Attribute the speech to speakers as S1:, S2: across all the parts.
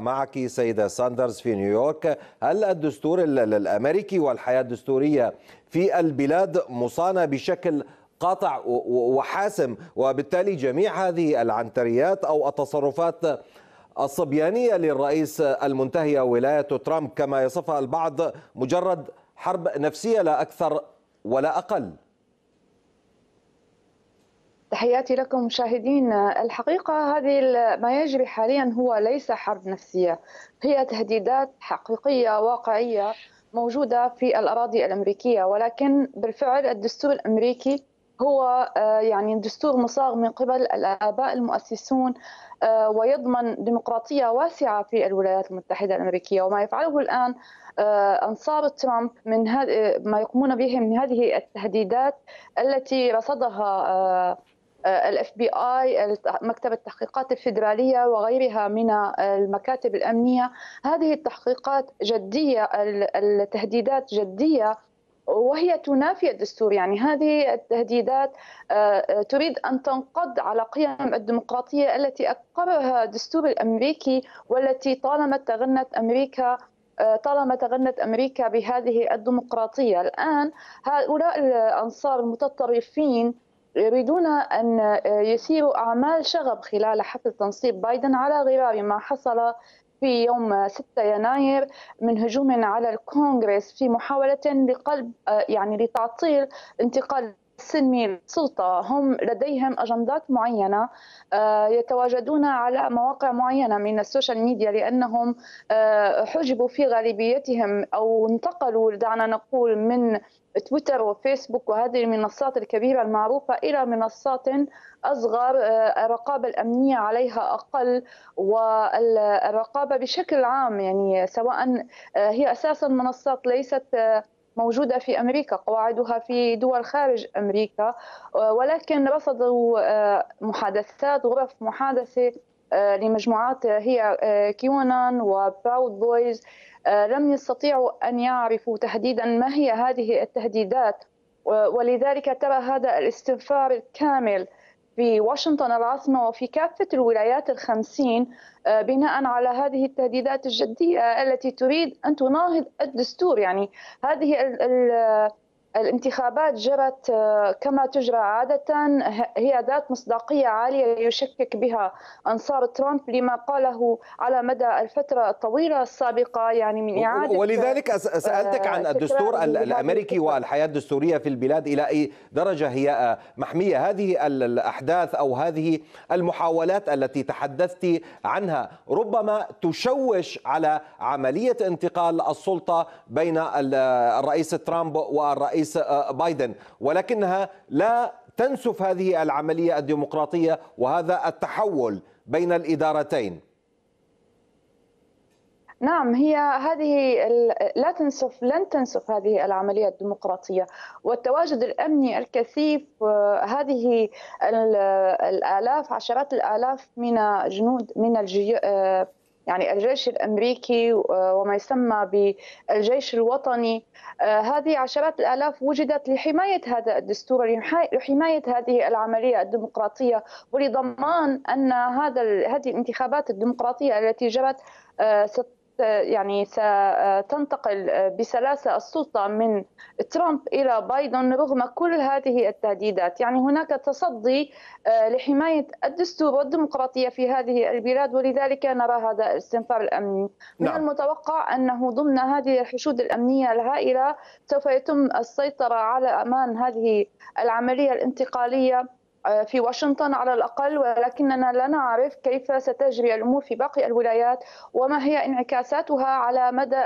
S1: معك سيدة ساندرز في نيويورك هل الدستور الأمريكي والحياة الدستورية في البلاد مصانة بشكل قاطع وحاسم وبالتالي جميع هذه العنتريات أو التصرفات الصبيانية للرئيس المنتهية ولاية ترامب كما يصفها البعض مجرد حرب نفسية لا أكثر ولا أقل
S2: تحياتي لكم مشاهدين الحقيقة هذه ما يجري حاليا هو ليس حرب نفسية هي تهديدات حقيقية واقعية موجودة في الأراضي الأمريكية ولكن بالفعل الدستور الأمريكي هو آه، يعني دستور مصاغ من قبل الآباء المؤسسون آه، ويضمن ديمقراطية واسعة في الولايات المتحدة الأمريكية وما يفعله الآن آه، أنصار ترامب من ما يقومون به من هذه التهديدات التي رصدها الاف بي اي مكتب التحقيقات الفيدراليه وغيرها من آه، المكاتب الامنيه هذه التحقيقات جديه التهديدات جديه وهي تنافي الدستور يعني هذه التهديدات آه، آه، تريد أن تنقض على قيم الديمقراطية التي أقرها الدستور الأمريكي والتي طالما تغنت أمريكا طالما تغنت أمريكا بهذه الديمقراطية الآن هؤلاء الأنصار المتطرفين يريدون أن يسيروا أعمال شغب خلال حفل تنصيب بايدن على غرار ما حصل في يوم 6 يناير من هجوم على الكونغرس في محاولة لقلب آه، يعني لتعطيل انتقال السلمي سلطة هم لديهم أجندات معينة آه، يتواجدون على مواقع معينة من السوشيال ميديا لأنهم آه، حجبوا في غالبيتهم أو انتقلوا دعنا نقول من تويتر وفيسبوك وهذه المنصات الكبيرة المعروفة إلى منصات أصغر آه، الرقابة الأمنية عليها أقل والرقابة بشكل عام يعني سواء هي أساسا منصات ليست موجودة في أمريكا قواعدها في دول خارج أمريكا آه، ولكن رصدوا آه، محادثات غرف محادثة آه، لمجموعات هي كيونان وبراود بويز لم يستطيعوا أن يعرفوا تحديدا ما هي هذه التهديدات ولذلك ترى هذا الاستنفار الكامل في واشنطن العاصمة وفي كافة الولايات الخمسين آه، بناء على هذه التهديدات الجدية التي تريد أن تناهض الدستور يعني هذه الانتخابات جرت آه، كما تجرى عادة هي ذات مصداقية عالية يشكك بها أنصار ترامب لما قاله على مدى الفترة الطويلة السابقة يعني من إعادة ولذلك آه، سألتك عن الدستور الأمريكي
S1: والحياة الدستورية في البلاد إلى أي درجة هي آه، محمية هذه الأحداث أو هذه المحاولات التي تحدثت عنها ربما تشوش على عملية انتقال السلطة بين الرئيس ترامب والرئيس الرئيس آه، بايدن ولكنها لا تنسف هذه العمليه الديمقراطيه وهذا التحول بين الادارتين
S2: نعم هي هذه لا تنسف لن تنسف هذه العمليه الديمقراطيه والتواجد الامني الكثيف آه، هذه الالاف عشرات الالاف من جنود من آه، يعني الجيش الامريكي آه، وما يسمى بالجيش الوطني آه، هذه عشرات الالاف وجدت لحمايه هذا الدستور لحمايه هذه العمليه الديمقراطيه ولضمان ان هذا هذه الانتخابات الديمقراطيه التي جرت آه، يعني ستنتقل بسلاسة السلطة من ترامب إلى بايدن رغم كل هذه التهديدات يعني هناك تصدي آه، لحماية الدستور والديمقراطية في هذه البلاد ولذلك نرى هذا الاستنفار الأمني من نعم. المتوقع أنه ضمن هذه الحشود الأمنية الهائلة سوف يتم السيطرة على أمان هذه العملية الانتقالية آه، في واشنطن على الأقل ولكننا لا نعرف كيف ستجري الأمور في باقي الولايات وما هي انعكاساتها على مدى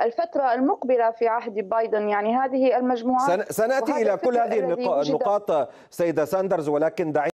S2: الفترة المقبلة في عهد بايدن يعني هذه المجموعة سنأتي إلى كل هذه النقاط
S1: سيدة ساندرز ولكن دعي